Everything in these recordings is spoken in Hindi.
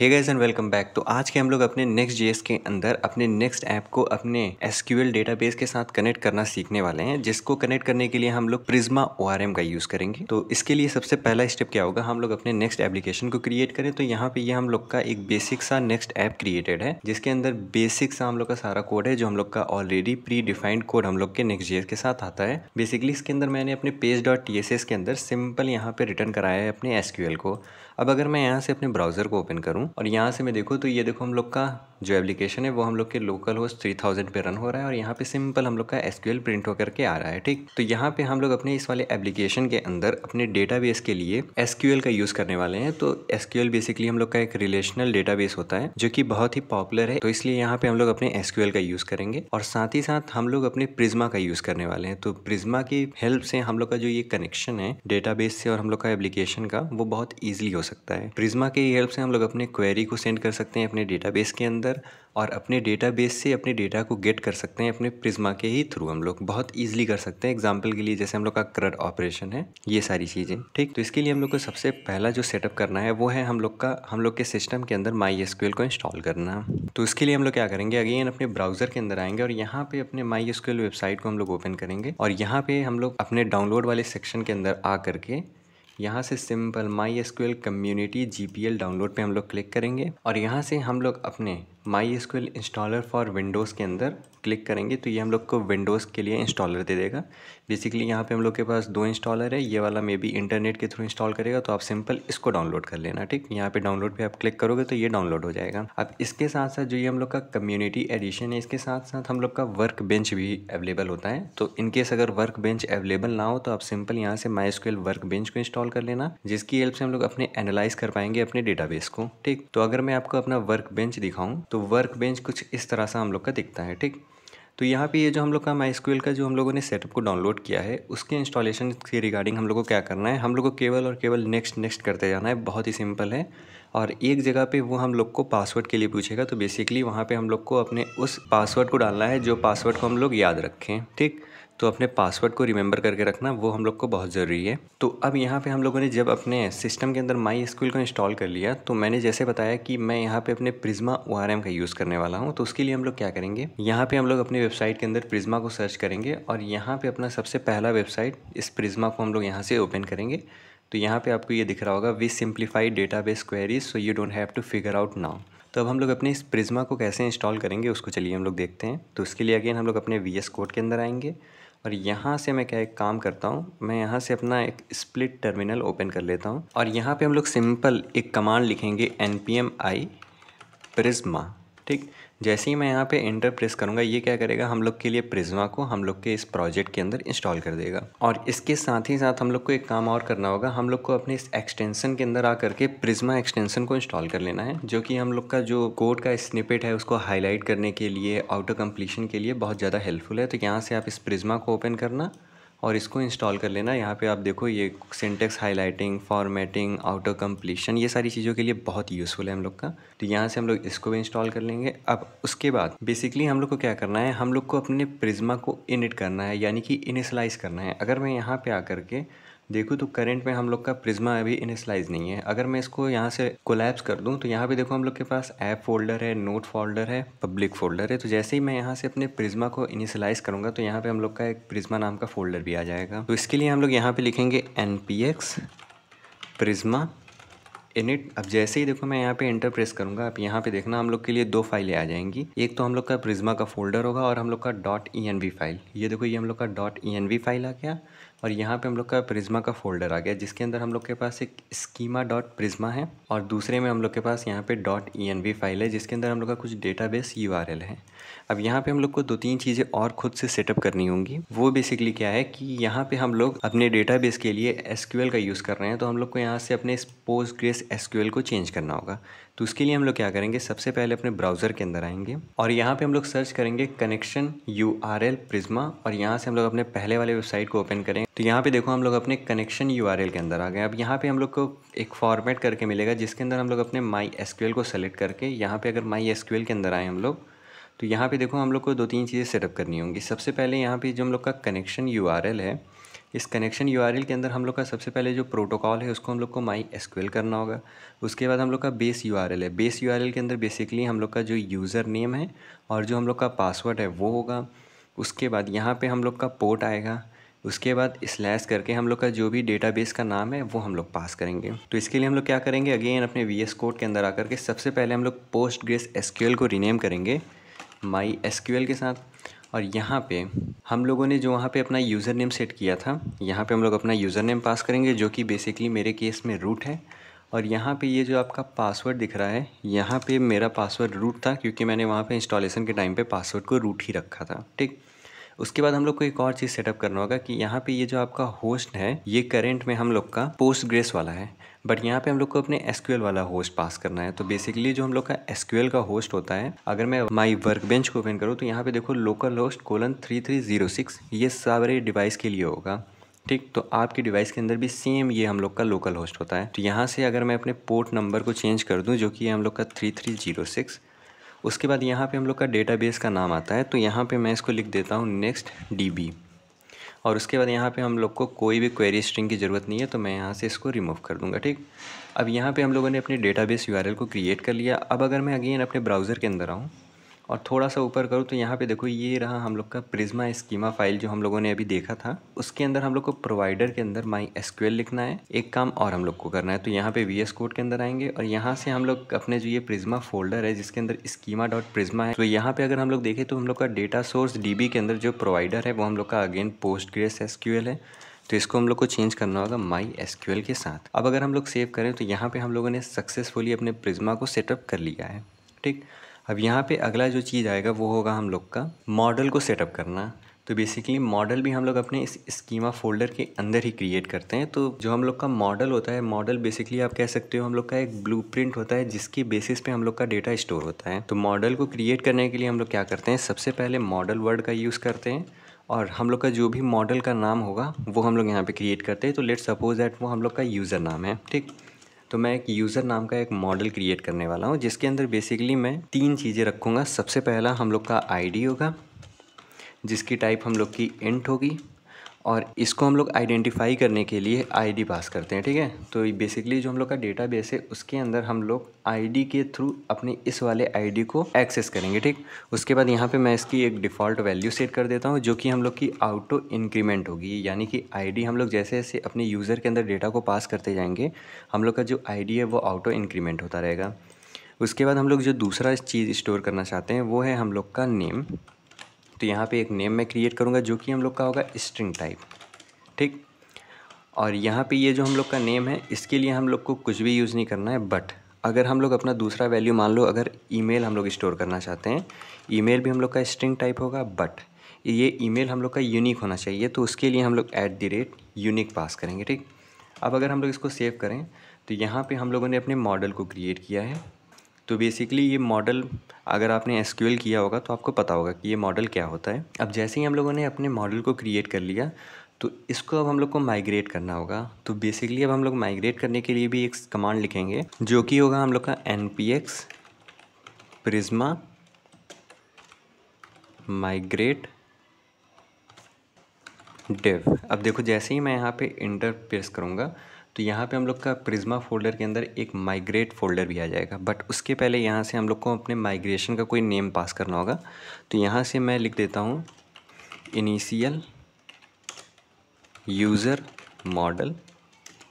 hey guys and welcome back तो आज के हम लोग अपने नेक्स्ट जेएस के अंदर अपने नेक्स्ट ऐप को अपने एसक्यूएल डेटाबेस के साथ कनेक्ट करना सीखने वाले हैं जिसको कनेक्ट करने के लिए हम लोग प्रिज्मा ओआरएम का यूज़ करेंगे तो इसके लिए सबसे पहला स्टेप क्या होगा हम लोग अपने नेक्स्ट एप्लीकेशन को क्रिएट करें तो यहाँ पे ये यह हम लोग का एक बेसिक सा नेक्स्ट ऐप क्रिएटेड है जिसके अंदर बेसिक सा हम लोग का सारा कोड है जो हम लोग का ऑलरेडी प्री डिफाइंड कोड हम लोग के नेक्स्ट जेएस के साथ आता है बेसिकली इसके अंदर मैंने अपने page dot T S S के अंदर सिंपल यहाँ पे रिटर्न कराया है अपने एसक्यूएल को अब अगर मैं यहाँ से अपने ब्राउज़र को ओपन करूँ और यहाँ से मैं देखूँ तो ये देखो हम लोग का जो एप्लीकेशन है वो हम लोग के लोकल होस्ट थ्री थाउजेंड पे रन हो रहा है और यहाँ पे सिंपल हम लोग का एसक्यूएल प्रिंट होकर के आ रहा है ठीक तो यहाँ पे हम लोग अपने इस वाले एप्लीकेशन के अंदर अपने बेस के लिए एसक्यूएल का यूज़ करने वाले हैं तो एसक्यूएल बेसिकली हम लोग का एक रिलेशनल बेस होता है जो कि बहुत ही पॉपुलर है तो इसलिए यहाँ पे हम लोग अपने एसक्यूएल का यूज़ करेंगे और साथ ही साथ हम लोग अपने प्रिज्मा का यूज़ करने वाले हैं तो प्रिज्मा की हेल्प से हम लोग का जो ये कनेक्शन है बेस से और हम लोग का एप्लीकेशन का वो बहुत ईजिली हो सकता है प्रिज्मा की हेल्प से हम लोग अपने क्वेरी को सेंड कर सकते हैं अपने बेस के अंदर कर और अपने डेटाबेस से अपने डेटा को गेट कर सकते हैं अपने प्रिज्मा के ही थ्रू हम लोग बहुत ईजिली कर सकते हैं एग्जाम्पल के लिए जैसे हम लोग का क्रड ऑपरेशन है ये सारी चीज़ें ठीक तो इसके लिए हम लोग को सबसे पहला जो सेटअप करना है वो है हम लोग का हम लोग के सिस्टम के अंदर माई एस को इंस्टॉल करना तो इसके लिए हम लोग क्या करेंगे अगेन अपने ब्राउजर के अंदर आएंगे और यहाँ पे अपने माई एस वेबसाइट को हम लोग ओपन करेंगे और यहाँ पे हम लोग अपने डाउनलोड वाले सेक्शन के अंदर आ करके यहाँ से सिंपल माई एस कम्युनिटी जी डाउनलोड पे हम लोग क्लिक करेंगे और यहाँ से हम लोग अपने my S installer for Windows के अंदर क्लिक करेंगे तो ये हम लोग को विंडोज़ के लिए इंस्टॉलर दे देगा बेसिकली यहाँ पे हम लोग के पास दो इंस्टॉलर है ये वाला मे बी इंटरनेट के थ्रू इंस्टॉल करेगा तो आप सिंपल इसको डाउनलोड कर लेना ठीक यहाँ पे डाउनलोड पे आप क्लिक करोगे तो ये डाउनलोड हो जाएगा अब इसके साथ साथ जो ये हम लोग का कम्युनिटी एडिशन है इसके साथ साथ हम लोग का वर्क बेंच भी अवेलेबल होता है तो इनकेस अगर वर्क बेंच अवेलेबल ना हो तो आप सिंपल यहाँ से माई स्क्ल वर्क बेंच को इंस्टॉल कर लेना जिसकी हेल्प से हम लोग अपने एनालाइज कर पाएंगे अपने डेटाबेस को ठीक तो अगर मैं आपको अपना वर्क बेंच दिखाऊँ तो वर्क बेंच कुछ इस तरह से हम लोग का दिखता है ठीक तो यहाँ पे ये जो हम लोग का माई का जो हम लोगों ने सेटअप को डाउनलोड किया है उसके इंस्टॉलेशन के रिगार्डिंग हम लोग को क्या करना है हम लोग को केवल और केवल नेक्स्ट नेक्स्ट करते जाना है बहुत ही सिंपल है और एक जगह पे वो हम लोग को पासवर्ड के लिए पूछेगा तो बेसिकली वहाँ पे हम लोग को अपने उस पासवर्ड को डालना है जो पासवर्ड को हम लोग याद रखें ठीक तो अपने पासवर्ड को रिमेंबर करके रखना वो हम लोग को बहुत ज़रूरी है तो अब यहाँ पे हम लोगों ने जब अपने सिस्टम के अंदर माई स्कूल को इंस्टॉल कर लिया तो मैंने जैसे बताया कि मैं यहाँ पे अपने प्रिज्मा ओ का यूज़ करने वाला हूँ तो उसके लिए हम लोग क्या करेंगे यहाँ पे हम लोग अपनी वेबसाइट के अंदर प्रिज्मा को सर्च करेंगे और यहाँ पर अपना सबसे पहला वेबसाइट इस प्रिज्मा को हम लोग यहाँ से ओपन करेंगे तो यहाँ पर आपको ये दिख रहा होगा we simplified database queries so you don't have to figure out now तो अब हम लोग अपने इस प्रिज्मा को कैसे इंस्टॉल करेंगे उसको चलिए हम लोग देखते हैं तो उसके लिए अगेन हम लोग अपने वी एस कोड के अंदर आएंगे और यहाँ से मैं क्या एक काम करता हूँ मैं यहाँ से अपना एक स्प्लिट टर्मिनल ओपन कर लेता हूँ और यहाँ पे हम लोग सिंपल एक कमांड लिखेंगे N P M I Prisma ठीक जैसे ही मैं यहाँ पे इंटर प्रेस करूँगा ये क्या करेगा हम लोग के लिए प्रिज्मा को हम लोग के इस प्रोजेक्ट के अंदर इंस्टॉल कर देगा और इसके साथ ही साथ हम लोग को एक काम और करना होगा हम लोग को अपने इस एक्सटेंसन के अंदर आ करके प्रिज्मा एक्सटेंसन को इंस्टॉल कर लेना है जो कि हम लोग का जो कोड का स्निपेट है उसको हाईलाइट करने के लिए आउटर कम्प्लीशन के लिए बहुत ज़्यादा हेल्पफुल है तो यहाँ से आप इस प्रिज्मा को ओपन करना और इसको इंस्टॉल कर लेना यहाँ पे आप देखो ये syntax highlighting formatting auto completion ये सारी चीज़ों के लिए बहुत यूज़फुल है हम लोग का तो यहाँ से हम लोग इसको भी इंस्टॉल कर लेंगे अब उसके बाद बेसिकली हम लोग को क्या करना है हम लोग को अपने प्रिज्मा को इनिट करना है यानी कि इनिशलाइज करना है अगर मैं यहाँ पर आकर के देखो तो करंट में हम लोग का प्रिज्मा अभी इनिशलाइज नहीं है अगर मैं इसको यहाँ से कोलैप्स कर दूँ तो यहाँ भी देखो हम लोग के पास ऐप फोल्डर है नोट फोल्डर है पब्लिक फोल्डर है तो जैसे ही मैं यहाँ से अपने प्रिज्मा को इनिशलाइज करूँगा तो यहाँ पर हम लोग का एक प्रिज्मा नाम का फोल्डर भी आ जाएगा तो इसके लिए हम लोग यहाँ पर लिखेंगे एन प्रिज्मा इनिट अब जैसे ही देखो मैं यहाँ पे इंटर प्रेस करूँगा अब यहाँ पे देखना हम लोग के लिए दो फाइलें आ जाएंगी एक तो हम लोग का प्रिज्मा का फोल्डर होगा और हम लोग का डॉट ई फाइल ये देखो ये हम लोग का डॉट ई फाइल आ गया और यहाँ पे हम लोग का प्रिज्मा का फोल्डर आ गया जिसके अंदर हम लोग के पास एक स्कीमा डॉट प्रिज्मा है और दूसरे में हम लोग के पास यहाँ पे डॉट ई फाइल है जिसके अंदर हम लोग का कुछ डेटा बेस है अब यहाँ पे हम लोग को दो तीन चीज़ें और खुद से सेटअप करनी होंगी वो बेसिकली क्या है कि यहाँ पे हम लोग अपने डेटाबेस के लिए एस का यूज़ कर रहे हैं तो हम लोग को यहाँ से अपने पोस्ट ग्रेस एस को चेंज करना होगा तो उसके लिए हम लोग क्या करेंगे सबसे पहले अपने ब्राउज़र के अंदर आएंगे और यहाँ पे हम लोग सर्च करेंगे connection U R L Prisma और यहाँ से हम लोग अपने पहले वाले वेबसाइट को ओपन करें तो यहाँ पे देखो हम लोग अपने कनेक्शन यू आर एल के अंदर आ गए अब यहाँ पे हम लोग को एक फॉर्मेट करके मिलेगा जिसके अंदर हम लोग अपने माई एस को सेलेक्ट करके यहाँ पर अगर माई एस के अंदर आए हम लोग तो यहाँ पे देखो हम लोग को दो तीन चीज़ें सेटअप करनी होंगी सबसे पहले यहाँ पे जो हम लोग का कनेक्शन यू है इस कनेक्शन यू के अंदर हम लोग का सबसे पहले जो प्रोटोकॉल है उसको हम लोग को माई एसक्यूएल करना होगा उसके बाद हम लोग का बेस यू है बेस यू के अंदर बेसिकली हम लोग का जो यूज़र नेम है और जो हम लोग का पासवर्ड है वो होगा उसके बाद यहाँ पर हम लोग का पोर्ट आएगा उसके बाद स्लैश करके हम लोग का जो भी डेटाबेस का नाम है वो हम लोग पास करेंगे तो इसके लिए हम लोग क्या करेंगे अगेन अपने वी एस कोड के अंदर आकर के सबसे पहले हम लोग पोस्ट ग्रेस एस को रीनेम करेंगे माई एस के साथ और यहाँ पे हम लोगों ने जो वहाँ पे अपना यूज़र नेम सेट किया था यहाँ पे हम लोग अपना यूज़र नेम पास करेंगे जो कि बेसिकली मेरे केस में रूट है और यहाँ पे ये जो आपका पासवर्ड दिख रहा है यहाँ पे मेरा पासवर्ड रूट था क्योंकि मैंने वहाँ पे इंस्टॉलेशन के टाइम पे पासवर्ड को रूट ही रखा था ठीक उसके बाद हम लोग को एक और चीज़ सेटअप करना होगा कि यहाँ पे ये जो आपका होस्ट है ये करेंट में हम लोग का पोस्ट ग्रेस वाला है बट यहाँ पे हम लोग को अपने एस वाला होस्ट पास करना है तो बेसिकली जो हम लोग का एस का होस्ट होता है अगर मैं माई वर्क बेंच को ओपन करूँ तो यहाँ पे देखो local host colon three three zero six ये सारे डिवाइस के लिए होगा ठीक तो आपके डिवाइस के अंदर भी सेम ये हम लोग का लोकल होस्ट होता है तो यहाँ से अगर मैं अपने पोर्ट नंबर को चेंज कर दूँ जो कि हम लोग का थ्री थ्री जीरो सिक्स उसके बाद यहाँ पे हम लोग का डेटाबेस का नाम आता है तो यहाँ पे मैं इसको लिख देता हूँ नेक्स्ट डी और उसके बाद यहाँ पे हम लोग को कोई भी क्वेरी स्ट्रिंग की ज़रूरत नहीं है तो मैं यहाँ से इसको रिमूव कर दूँगा ठीक अब यहाँ पे हम लोगों ने अपने डेटाबेस यूआरएल को क्रिएट कर लिया अब अगर मैं अगेन अपने ब्राउज़र के अंदर आऊँ और थोड़ा सा ऊपर करूँ तो यहाँ पे देखो ये रहा हम लोग का प्रिज्मा स्कीमा फाइल जो हम लोगों ने अभी देखा था उसके अंदर हम लोग को प्रोवाइडर के अंदर माई एसक्यूएल लिखना है एक काम और हम लोग को करना है तो यहाँ पे वी एस कोड के अंदर आएंगे और यहाँ से हम लोग अपने जो ये प्रिज्मा फोल्डर है जिसके अंदर स्कीमा डॉट प्रिज्मा है तो यहाँ पे अगर हम लोग देखें तो हम लोग का डेटा सोर्स डी के अंदर जो प्रोवाइडर है वो हम लोग का अगेन पोस्ट ग्रेस एसक्यूएल है तो इसको हम लोग को चेंज करना होगा माई एस के साथ अब अगर हम लोग सेव करें तो यहाँ पे हम लोगों ने सक्सेसफुली अपने प्रिज्मा को सेटअप कर लिया है ठीक अब यहाँ पे अगला जो चीज़ आएगा वो होगा हम लोग का मॉडल को सेटअप करना तो बेसिकली मॉडल भी हम लोग अपने इस स्कीमा फोल्डर के अंदर ही क्रिएट करते हैं तो जो हम लोग का मॉडल होता है मॉडल बेसिकली आप कह सकते हो हम लोग का एक ब्लूप्रिंट होता है जिसके बेसिस पे हम लोग का डेटा स्टोर होता है तो मॉडल को क्रिएट करने के लिए हम लोग क्या करते हैं सबसे पहले मॉडल वर्ड का यूज़ करते हैं और हम लोग का जो भी मॉडल का नाम होगा वो हम लोग यहाँ पर क्रिएट करते हैं तो लेट सपोज दैट वो हम लोग का यूज़र नाम है ठीक तो मैं एक यूज़र नाम का एक मॉडल क्रिएट करने वाला हूँ जिसके अंदर बेसिकली मैं तीन चीज़ें रखूँगा सबसे पहला हम लोग का आईडी होगा जिसकी टाइप हम लोग की इंट होगी और इसको हम लोग आइडेंटिफाई करने के लिए आईडी पास करते हैं ठीक है तो बेसिकली जो हम लोग का डेटा बेस है उसके अंदर हम लोग आईडी के थ्रू अपने इस वाले आईडी को एक्सेस करेंगे ठीक उसके बाद यहाँ पे मैं इसकी एक डिफ़ॉल्ट वैल्यू सेट कर देता हूँ जो कि हम लोग की आउटो इंक्रीमेंट होगी यानी कि आईडी हम लोग जैसे जैसे अपने यूज़र के अंदर डेटा को पास करते जाएंगे हम लोग का जो आई है वो आउटो इंक्रीमेंट होता रहेगा उसके बाद हम लोग जो दूसरा चीज़ स्टोर करना चाहते हैं वो है हम लोग का नेम तो यहाँ पे एक नेम मैं क्रिएट करूँगा जो कि हम लोग का होगा स्ट्रिंग टाइप ठीक और यहाँ पे ये जो हम लोग का नेम है इसके लिए हम लोग को कुछ भी यूज़ नहीं करना है बट अगर हम लोग अपना दूसरा वैल्यू मान लो अगर ईमेल हम लोग स्टोर करना चाहते हैं ईमेल भी हम लोग का स्ट्रिंग टाइप होगा बट ये ईमेल हम लोग का यूनिक होना चाहिए तो उसके लिए हम लोग at the rate unique pass करेंगे ठीक अब अगर हम लोग इसको सेव करें तो यहाँ पे हम लोगों ने अपने मॉडल को क्रिएट किया है तो बेसिकली ये मॉडल अगर आपने एस किया होगा तो आपको पता होगा कि ये मॉडल क्या होता है अब जैसे ही हम लोगों ने अपने मॉडल को क्रिएट कर लिया तो इसको अब हम लोग को माइग्रेट करना होगा तो बेसिकली अब हम लोग माइग्रेट करने के लिए भी एक कमांड लिखेंगे जो कि होगा हम लोग का N P X Prisma migrate dev अब देखो जैसे ही मैं यहाँ पे इंटर प्रेस करूँगा तो यहाँ पे हम लोग का प्रिज्मा फोल्डर के अंदर एक माइग्रेट फोल्डर भी आ जाएगा बट उसके पहले यहाँ से हम लोग को अपने माइग्रेशन का कोई नेम पास करना होगा तो यहाँ से मैं लिख देता हूँ इनिशियल यूज़र मॉडल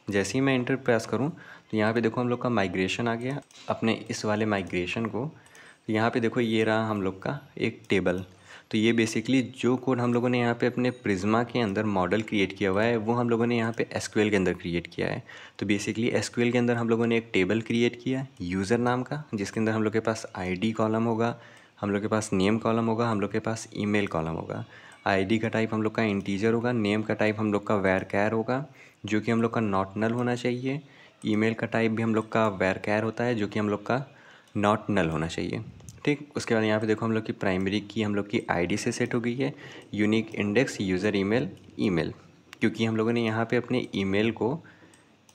जैसे ही मैं इंटर प्रेस करूँ तो यहाँ पे देखो हम लोग का माइग्रेशन आ गया अपने इस वाले माइग्रेशन को तो यहाँ पर देखो ये रहा हम लोग का एक टेबल तो ये बेसिकली जो कोड हम लोगों ने यहाँ पे अपने प्रिज्मा के अंदर मॉडल क्रिएट किया हुआ है वो हम लोगों ने यहाँ पे एस के अंदर क्रिएट किया है तो बेसिकली एस के अंदर हम लोगों ने एक टेबल क्रिएट किया है यूज़र नाम का जिसके अंदर हम लोग के पास आई कॉलम होगा हम लोग के पास नेम कॉलम होगा हम लोग के पास ई कॉलम होगा आई का टाइप हम लोग का इंटीजर होगा नेम का टाइप हम लोग का वेर कैर होगा जो कि हम लोग का नॉट नल होना चाहिए ई का टाइप भी हम लोग का वेर कैर होता है जो कि हम लोग का नॉट नल होना चाहिए ठीक उसके बाद यहाँ पे देखो हम लोग की प्राइमरी की हम लोग की आईडी से सेट हो गई है unique index user email email क्योंकि हम लोगों ने यहाँ पे अपने ईमेल को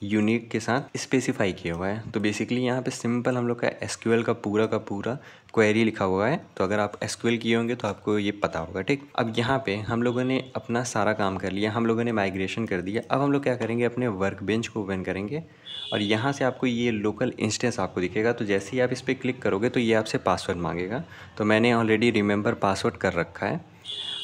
यूनिक के साथ स्पेसिफाई किया हुआ है तो बेसिकली यहाँ पे सिंपल हम लोग का एसक्यूएल का पूरा का पूरा क्वेरी लिखा हुआ है तो अगर आप एसक्यूएल किए होंगे तो आपको ये पता होगा ठीक अब यहाँ पे हम लोगों ने अपना सारा काम कर लिया हम लोगों ने माइग्रेशन कर दिया अब हम लोग क्या करेंगे अपने वर्क बेंच को ओपन करेंगे और यहाँ से आपको ये लोकल इंस्टेंस आपको दिखेगा तो जैसे ही आप इस पर क्लिक करोगे तो ये आपसे पासवर्ड मांगेगा तो मैंने ऑलरेडी रिमेंबर पासवर्ड कर रखा है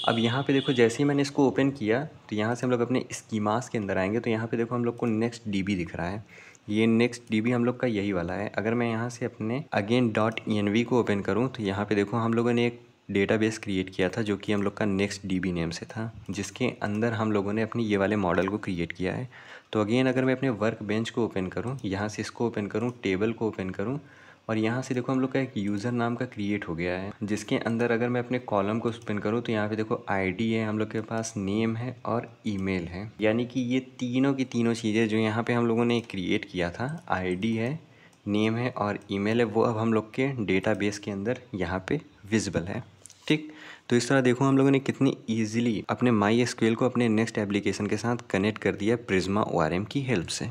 अब यहाँ पे देखो जैसे ही मैंने इसको ओपन किया तो यहाँ से हम लोग अपने स्कीमास के अंदर आएंगे तो यहाँ पे देखो हम लोग को नेक्स्ट डी दिख रहा है ये नेक्स्ट डी हम लोग का यही वाला है अगर मैं यहाँ से अपने अगेन डॉट ई को ओपन करूँ तो यहाँ पर देखो हम लोगों ने एक डेटाबेस क्रिएट किया था जो कि हम लोग का नेक्स्ट बी नेम से था जिसके अंदर हम लोगों ने अपनी ये वाले मॉडल को क्रिएट किया है तो अगेन अगर मैं अपने वर्क बेंच को ओपन करूँ यहाँ से इसको ओपन करूँ टेबल को ओपन करूँ और यहाँ से देखो हम लोग का एक यूज़र नाम का क्रिएट हो गया है जिसके अंदर अगर मैं अपने कॉलम को स्पिन करूँ तो यहाँ पे देखो आईडी है हम लोग के पास नेम है और ईमेल है यानी कि ये तीनों की तीनों चीज़ें जो यहाँ पे हम लोगों ने क्रिएट किया था आईडी है नेम है और ईमेल है वो अब हम लोग के डेटा के अंदर यहाँ पर विजिबल है ठीक तो इस तरह देखो हम लोगों ने कितनी ईजिली अपने माई को अपने नेक्स्ट एप्लीकेशन के साथ कनेक्ट कर दिया प्रिज्मा ओ की हेल्प से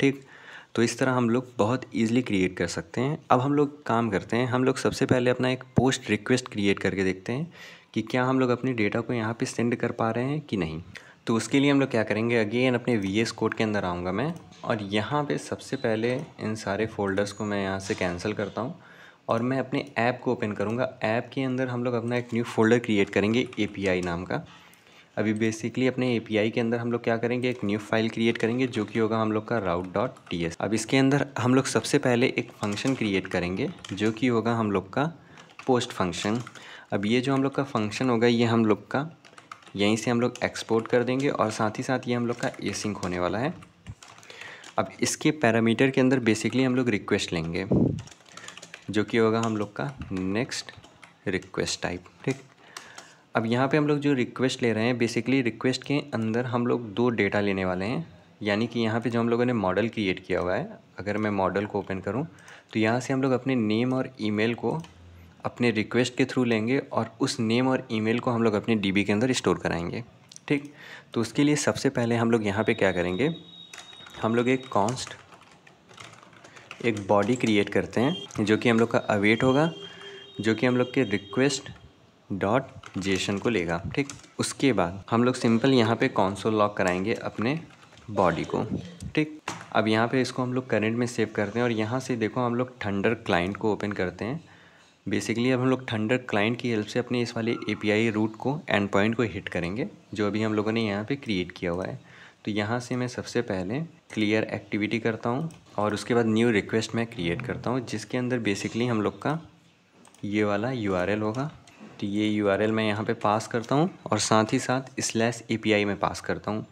ठीक तो इस तरह हम लोग बहुत ईजिली क्रिएट कर सकते हैं अब हम लोग काम करते हैं हम लोग सबसे पहले अपना एक पोस्ट रिक्वेस्ट क्रिएट करके देखते हैं कि क्या हम लोग अपने डेटा को यहाँ पे सेंड कर पा रहे हैं कि नहीं तो उसके लिए हम लोग क्या करेंगे अगेन अपने वी एस कोड के अंदर आऊँगा मैं और यहाँ पे सबसे पहले इन सारे फ़ोल्डर्स को मैं यहाँ से कैंसिल करता हूँ और मैं अपने ऐप को ओपन करूँगा ऐप के अंदर हम लोग अपना एक न्यू फोल्डर क्रिएट करेंगे ए नाम का अभी बेसिकली अपने ए के अंदर हम लोग क्या करेंगे एक न्यू फाइल क्रिएट करेंगे जो कि होगा हम लोग का राउट डॉट टी एस अब इसके अंदर हम लोग सबसे पहले एक फंक्शन क्रिएट करेंगे जो कि होगा हम लोग का पोस्ट फंक्शन अब ये जो हम लोग का फंक्शन होगा ये हम लोग का यहीं से हम लोग एक्सपोर्ट कर देंगे और साथ ही साथ ये हम लोग का एसिंक होने वाला है अब इसके पैरामीटर के अंदर बेसिकली हम लोग रिक्वेस्ट लेंगे जो कि होगा हम लोग का नेक्स्ट रिक्वेस्ट टाइप ठीक अब यहाँ पे हम लोग जो रिक्वेस्ट ले रहे हैं बेसिकली रिक्वेस्ट के अंदर हम लोग दो डेटा लेने वाले हैं यानी कि यहाँ पे जो हम लोगों ने मॉडल क्रिएट किया हुआ है अगर मैं मॉडल को ओपन करूँ तो यहाँ से हम लोग अपने नेम और ईमेल को अपने रिक्वेस्ट के थ्रू लेंगे और उस नेम और ईमेल को हम लोग अपने डीबी के अंदर स्टोर कराएंगे ठीक तो उसके लिए सबसे पहले हम लोग यहाँ पर क्या करेंगे हम लोग एक कॉन्स्ट एक बॉडी क्रिएट करते हैं जो कि हम लोग का अवेट होगा जो कि हम लोग के रिक्वेस्ट डॉट जेसन को लेगा ठीक उसके बाद हम लोग सिंपल यहाँ पे कौनसोल लॉक कराएंगे अपने बॉडी को ठीक अब यहाँ पे इसको हम लोग करेंट में सेव करते हैं और यहाँ से देखो हम लोग थंडर क्लाइंट को ओपन करते हैं बेसिकली अब हम लोग थंडर क्लाइंट की हेल्प से अपने इस वाले ए रूट को एंड पॉइंट को हिट करेंगे जो अभी हम लोगों ने यहाँ पर क्रिएट किया हुआ है तो यहाँ से मैं सबसे पहले क्लियर एक्टिविटी करता हूँ और उसके बाद न्यू रिक्वेस्ट मैं क्रिएट करता हूँ जिसके अंदर बेसिकली हम लोग का ये वाला यू होगा तो ये यू मैं यहाँ पे पास करता हूँ और साथ ही साथ स्लैश ए पी में पास करता हूँ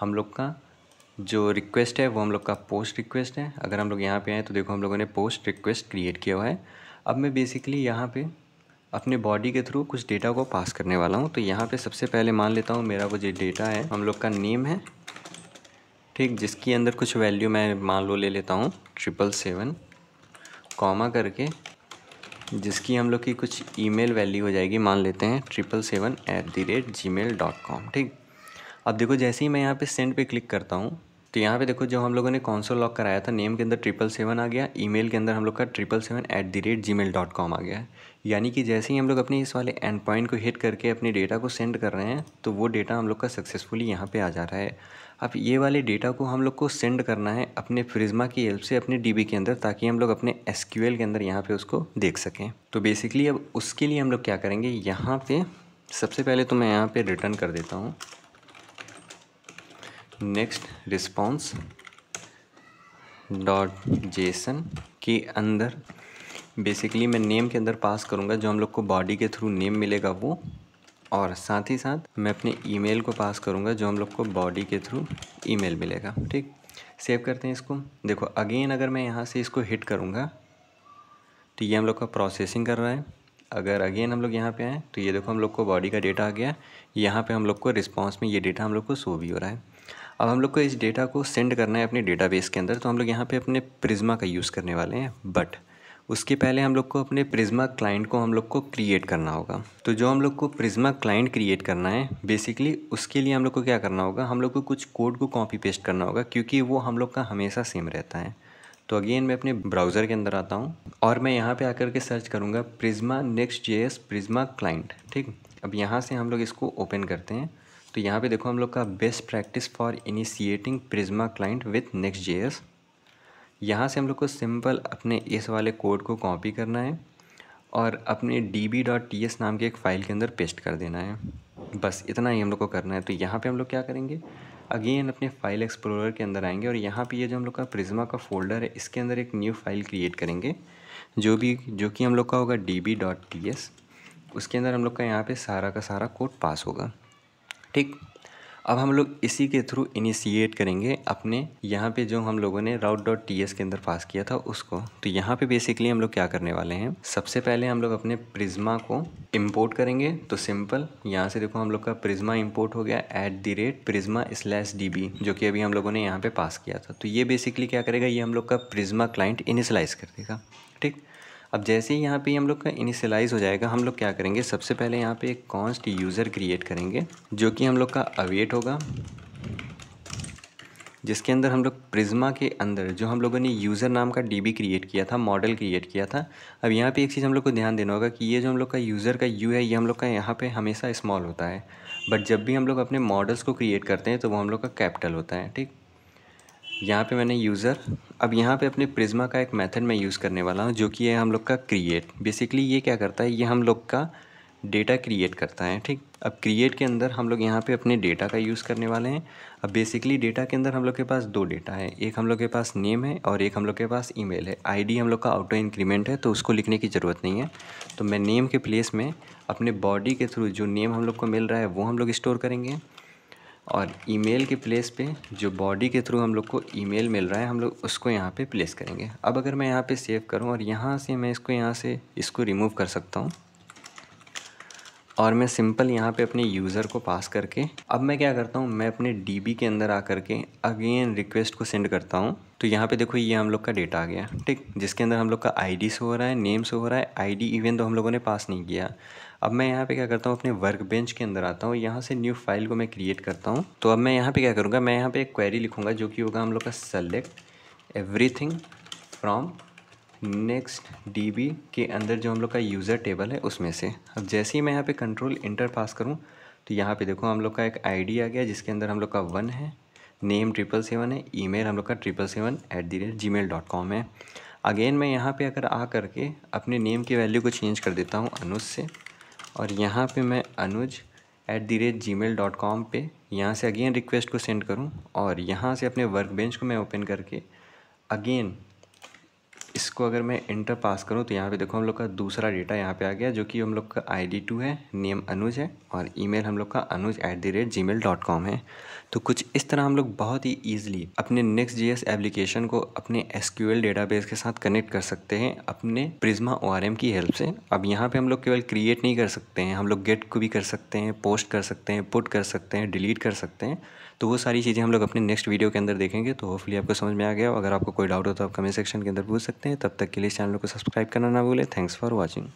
हम लोग का जो रिक्वेस्ट है वो हम लोग का पोस्ट रिक्वेस्ट है अगर हम लोग यहाँ पे आए तो देखो हम लोगों ने पोस्ट रिक्वेस्ट क्रिएट किया हुआ है अब मैं बेसिकली यहाँ पे अपने बॉडी के थ्रू कुछ डेटा को पास करने वाला हूँ तो यहाँ पे सबसे पहले मान लेता हूँ मेरा वो जो डेटा है हम लोग का नेम है ठीक जिसके अंदर कुछ वैल्यू मैं मान लो ले लेता हूँ ट्रिपल सेवन कॉमा करके जिसकी हम लोग की कुछ ईमेल वैल्यू हो जाएगी मान लेते हैं triple seven at the rate Gmail dot com ठीक अब देखो जैसे ही मैं यहाँ पे सेंड पे क्लिक करता हूँ तो यहाँ पे देखो जो हम लोगों ने कौन लॉक कराया था नेम के अंदर ट्रिपल सेवन आ गया ईमेल के अंदर हम लोग का triple seven at the rate Gmail dot com आ गया है यानी कि जैसे ही हम लोग अपने इस वाले एंड पॉइंट को हिट करके अपने डेटा को सेंड कर रहे हैं तो वो डेटा हम लोग का सक्सेसफुली यहाँ पे आ जा रहा है अब ये वाले डेटा को हम लोग को सेंड करना है अपने फ्रिज्मा की हेल्प से अपने डीबी के अंदर ताकि हम लोग अपने एस के अंदर यहाँ पर उसको देख सकें तो बेसिकली अब उसके लिए हम लोग क्या करेंगे यहाँ पर सबसे पहले तो मैं यहाँ पर रिटर्न कर देता हूँ नेक्स्ट रिस्पॉन्स डॉट जेसन के अंदर बेसिकली मैं नेम के अंदर पास करूँगा जो हम लोग को बॉडी के थ्रू नेम मिलेगा वो और साथ ही साथ मैं अपने ईमेल को पास करूँगा जो हम लोग को बॉडी के थ्रू ईमेल मिलेगा ठीक सेव करते हैं इसको देखो अगेन अगर मैं यहाँ से इसको हिट करूँगा तो ये हम लोग का प्रोसेसिंग कर रहा है अगर अगेन हम लोग यहाँ पे आए तो ये देखो हम लोग को बॉडी का डेटा आ गया यहाँ पे हम लोग को रिस्पांस में ये डेटा हम लोग को शो भी हो रहा है अब हम लोग को इस डेटा को सेंड करना है अपने डेटाबेस के अंदर तो हम लोग यहाँ पे अपने प्रिज्मा का यूज़ करने वाले हैं बट उसके पहले हम लोग को अपने प्रिज्मा क्लाइंट को हम लोग को क्रिएट करना होगा तो जो हम लोग को प्रिज्मा क्लाइंट क्रिएट करना है बेसिकली उसके लिए हम लोग को क्या करना होगा हम लोग को कुछ कोड को कॉपी पेस्ट करना होगा क्योंकि वो हम लोग का हमेशा सेम रहता है तो अगेन मैं अपने ब्राउज़र के अंदर आता हूँ और मैं यहाँ पर आकर के सर्च करूँगा Prisma Next J S Prisma client ठीक अब यहाँ से हम लोग इसको ओपन करते हैं तो यहाँ पे देखो हम लोग का best practice for initiating Prisma client with Next J S यहाँ से हम लोग को सिंपल अपने इस वाले कोड को कॉपी करना है और अपने db.ts नाम के एक फ़ाइल के अंदर पेस्ट कर देना है बस इतना ही हम लोग को करना है तो यहाँ पे हम लोग क्या करेंगे अगेन अपने फाइल एक्सप्लोरर के अंदर आएंगे और यहाँ पे ये जो हम लोग का प्रिज्मा का फोल्डर है इसके अंदर एक न्यू फाइल क्रिएट करेंगे जो भी जो कि हम लोग का होगा db.ts उसके अंदर हम लोग का यहाँ पे सारा का सारा कोड पास होगा ठीक अब हम लोग इसी के थ्रू इनिशिएट करेंगे अपने यहाँ पे जो हम लोगों ने राउट डॉट टी के अंदर पास किया था उसको तो यहाँ पे बेसिकली हम लोग क्या करने वाले हैं सबसे पहले हम लोग अपने प्रिज्मा को इम्पोर्ट करेंगे तो सिंपल यहाँ से देखो हम लोग का प्रिज्मा इम्पोर्ट हो गया at the rate Prisma slash D जो कि अभी हम लोगों ने यहाँ पे पास किया था तो ये बेसिकली क्या करेगा ये हम लोग का प्रिज्मा क्लाइंट इनिशलाइज कर देगा ठीक अब जैसे ही यहाँ पे हम लोग का इनिशलाइज़ हो जाएगा हम लोग क्या करेंगे सबसे पहले यहाँ पे एक कॉन्स्ट यूज़र क्रिएट करेंगे जो कि हम लोग का अवेट होगा जिसके अंदर हम लोग प्रिज्मा के अंदर जो हम लोगों ने यूज़र नाम का डीबी क्रिएट किया था मॉडल क्रिएट किया था अब यहाँ पे एक चीज़ हम लोग को ध्यान देना होगा कि ये जो हम लोग का यूज़र का यू है ये हम लोग का यहाँ पे हमेशा स्मॉल होता है बट जब भी हम लोग अपने मॉडल्स को क्रिएट करते हैं तो वो हम लोग का कैपिटल होता है ठीक यहाँ पे मैंने यूज़र अब यहाँ पे अपने प्रिज्मा का एक मेथड मैं यूज़ करने वाला हूँ जो कि है हम लोग का क्रिएट बेसिकली ये क्या करता है ये हम लोग का डेटा क्रिएट करता है ठीक अब क्रिएट के अंदर हम लोग यहाँ पे अपने डेटा का यूज़ करने वाले हैं अब बेसिकली डेटा के अंदर हम लोग के पास दो डेटा है एक हम लोग के पास नेम है और एक हम लोग के पास ईमेल है आईडी हम लोग का आउटो इंक्रीमेंट है तो उसको लिखने की ज़रूरत नहीं है तो मैं नेम के प्लेस में अपने बॉडी के थ्रू जो नेम हम लोग को मिल रहा है वो हम लोग स्टोर करेंगे और ईमेल के प्लेस पे जो बॉडी के थ्रू हम लोग को ईमेल मिल रहा है हम लोग उसको यहाँ पे प्लेस करेंगे अब अगर मैं यहाँ पे सेव करूँ और यहाँ से मैं इसको यहाँ से इसको रिमूव कर सकता हूँ और मैं सिंपल यहाँ पे अपने यूज़र को पास करके अब मैं क्या करता हूँ मैं अपने डी के अंदर आ करके अगेन रिक्वेस्ट को सेंड करता हूँ तो यहाँ पे देखो ये हम लोग का डेटा आ गया ठीक जिसके अंदर हम लोग का आई डी से हो रहा है नेम्स हो रहा है आई डी इवेंट तो हम लोगों ने पास नहीं किया अब मैं यहाँ पे क्या करता हूँ अपने वर्क बेंच के अंदर आता हूँ यहाँ से न्यू फाइल को मैं क्रिएट करता हूँ तो अब मैं यहाँ पे क्या करूँगा मैं यहाँ पे एक क्वेरी लिखूँगा जो कि होगा हम लोग का select everything from Next D के अंदर जो हम लोग का यूज़र टेबल है उसमें से अब जैसे ही मैं यहाँ पर कंट्रोल इंटर पास करूँ तो यहाँ पर देखो हम लोग का एक आई आ गया जिसके अंदर हम लोग का वन है नेम ट्रिपल सेवन है ईमेल हम लोग का triple seven at the rate Gmail dot com है अगेन मैं यहाँ पे अगर आ करके अपने नेम की वैल्यू को चेंज कर देता हूँ अनुज से और यहाँ पे मैं Anuj at the rate Gmail dot com पर यहाँ से अगेन रिक्वेस्ट को सेंड करूँ और यहाँ से अपने वर्क बेंच को मैं ओपन करके अगेन इसको अगर मैं इंटर पास करूँ तो यहाँ पे देखो हम लोग का दूसरा डेटा यहाँ पे आ गया जो कि हम लोग का आई डी टू है नेम अनुज है और ईमेल हम लोग का Anuj at the rate Gmail dot com है तो कुछ इस तरह हम लोग बहुत ही ईजिली अपने नेक्स्ट जी एस एप्लीकेशन को अपने एस क्यू एल डेटाबेस के साथ कनेक्ट कर सकते हैं अपने प्रिज्मा ओ आर एम की हेल्प से अब यहाँ पर हम लोग केवल क्रिएट नहीं कर सकते हैं हम लोग गेट को भी कर सकते हैं पोस्ट कर सकते हैं पुट कर सकते हैं डिलीट कर सकते हैं तो वो सारी चीज़ें हम लोग अपने नेक्स्ट वीडियो के अंदर देखेंगे तो होपफुली आपको समझ में आ गया अगर आपको कोई डाउट हो तो आप कमेंट सेक्शन के अंदर पूछ सकते हैं तब तक के लिए चैनल को सब्सक्राइब करना ना भूलें थैंक्स फॉर वॉचिंग